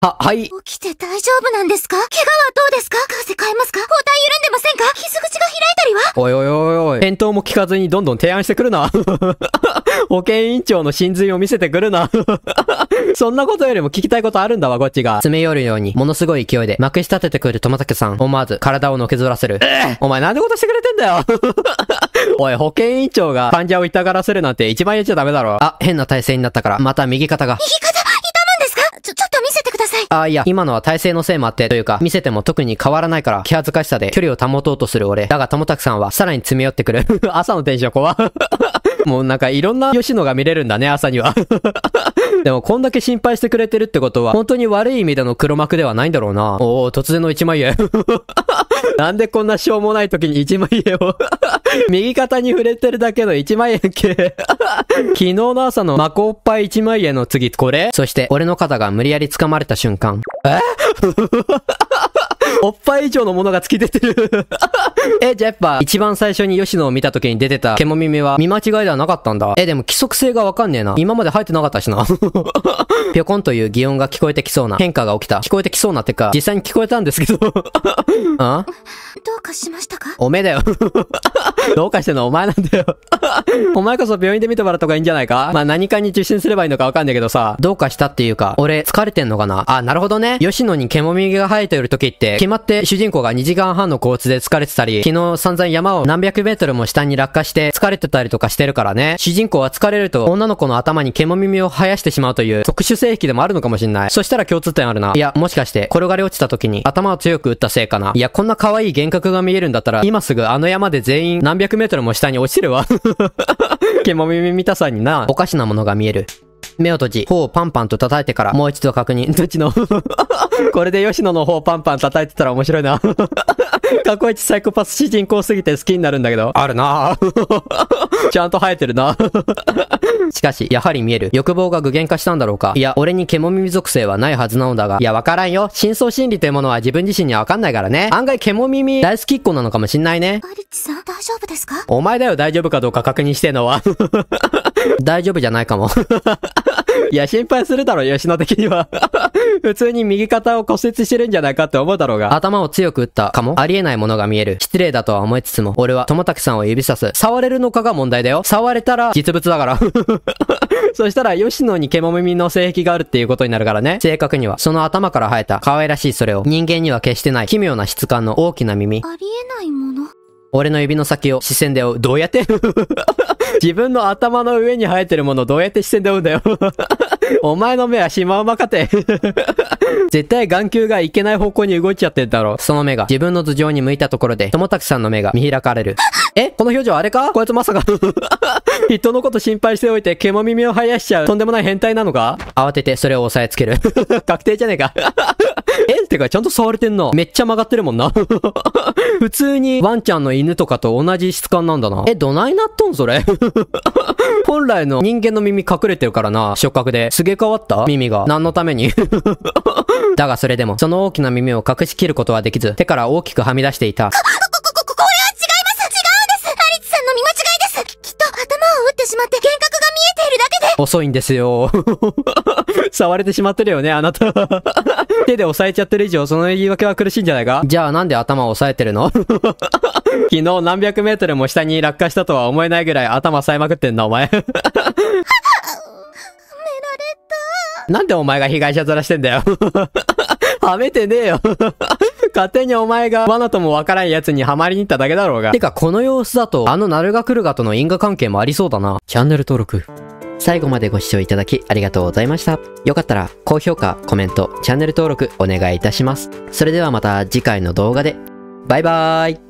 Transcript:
は、はい。起きて大丈夫なんですか怪我はどうですか風変えますか包帯緩んでませんか傷口が開いたりはおいおいおいおい。返答も聞かずにどんどん提案してくるな。保健委員長の真髄を見せてくるな。そんなことよりも聞きたいことあるんだわ、こっちが。詰め寄るように、ものすごい勢いで、まくし立ててくる友竹さん。思わず、体をのけぞらせる。えお前なんでことしてくれてんだよ。おい、保健委員長が患者を痛がらせるなんて一番言っちゃダメだろ。あ、変な体勢になったから、また右肩が。右肩ああ、いや、今のは体勢のせいもあって、というか、見せても特に変わらないから、気恥ずかしさで距離を保とうとする俺。だが、ともたくさんは、さらに詰め寄ってくる。朝のテンション怖 もうなんかいろんな吉野が見れるんだね、朝には でもこんだけ心配してくれてるってことは、本当に悪い意味での黒幕ではないんだろうな。おお、突然の一枚絵なんでこんなしょうもない時に1万円を 右肩に触れてるだけの1万円系 昨日の朝のマコッパ1万円の次、これそして、俺の肩が無理やり掴まれた瞬間。えおっぱい以上のものが突き出てる え、じゃあやっぱ、一番最初に吉野を見た時に出てた獣耳は見間違いではなかったんだ。え、でも規則性がわかんねえな。今まで生えてなかったしな。ぴょこんという擬音が聞こえてきそうな変化が起きた。聞こえてきそうなってか、実際に聞こえたんですけど。あどうかしましたかおめえだよ。どうかしてんのお前なんだよ お前こそ病院で見てもらった方がいいんじゃないかまあ、何かに受診すればいいのかわかんないけどさ、どうかしたっていうか、俺疲れてんのかなあ、なるほどね。吉野に獣毛が生えている時って、決まって主人公が2時間半の交通で疲れてたり、昨日散々山を何百メートルも下に落下して疲れてたりとかしてるからね。主人公は疲れると女の子の頭に獣耳を生やしてしまうという特殊性癖でもあるのかもしんない。そしたら共通点あるな。いや、もしかして転がり落ちた時に頭を強く打ったせいかな。いや、こんな可愛い幻覚が見えるんだったら、今すぐあの山で全員員何百メートルも下に落ちてるわ。ケモミミミタさんにな、おかしなものが見える。目を閉じ、頬をパンパンと叩いてから、もう一度確認。どっちの これで吉野の方パンパン叩いてたら面白いな。過去一サイコパス主人公すぎて好きになるんだけど。あるな ちゃんと生えてるなしかし、やはり見える。欲望が具現化したんだろうか。いや、俺に獣耳属性はないはずなのだが。いや、わからんよ。真相心理というものは自分自身にはわかんないからね。案外獣耳大好きっ子なのかもしんないね。アリッチさん、大丈夫ですかお前だよ、大丈夫かどうか確認してのは。大丈夫じゃないかも。いや、心配するだろ、吉野的には。普通に右肩を骨折してるんじゃないかって思うだろうが。頭を強く打ったかもありえないものが見える。失礼だとは思いつつも、俺は友達さんを指さす。触れるのかが問題だよ。触れたら実物だから。そしたら、吉野に獣耳の性癖があるっていうことになるからね。正確には、その頭から生えた可愛らしいそれを人間には決してない奇妙な質感の大きな耳。ありえないもん。俺の指の先を視線で追う。どうやって 自分の頭の上に生えてるものどうやって視線で追うんだよ お前の目はシマウマかて 絶対眼球がいけない方向に動いちゃってんだろ。その目が自分の頭上に向いたところで、友達さんの目が見開かれる。えこの表情あれかこいつまさか人のこと心配しておいて、毛も耳を生やしちゃう。とんでもない変態なのか慌ててそれを押さえつける。確定じゃねえか。てかちゃんと触れてんな。めっちゃ曲がってるもんな。普通にワンちゃんの犬とかと同じ質感なんだな。え、どないなっとんそれ 本来の人間の耳隠れてるからな、触覚で。すげえ変わった耳が。何のために だがそれでも、その大きな耳を隠しきることはできず、手から大きくはみ出していた。しまって幻覚が見えているだけで遅いんですよ。触れてしまってるよね、あなた。手で押さえちゃってる以上、その言い訳は苦しいんじゃないかじゃあなんで頭を押さえてるの 昨日何百メートルも下に落下したとは思えないぐらい頭冴えまくってんな、お前。られた。なんでお前が被害者ずらしてんだよはめてねえよ勝手にお前が罠ともわからん奴にはまりに行っただけだろうが。てか、この様子だと、あのナルガクルガとの因果関係もありそうだな。チャンネル登録。最後までご視聴いただきありがとうございました。よかったら高評価、コメント、チャンネル登録お願いいたします。それではまた次回の動画で。バイバーイ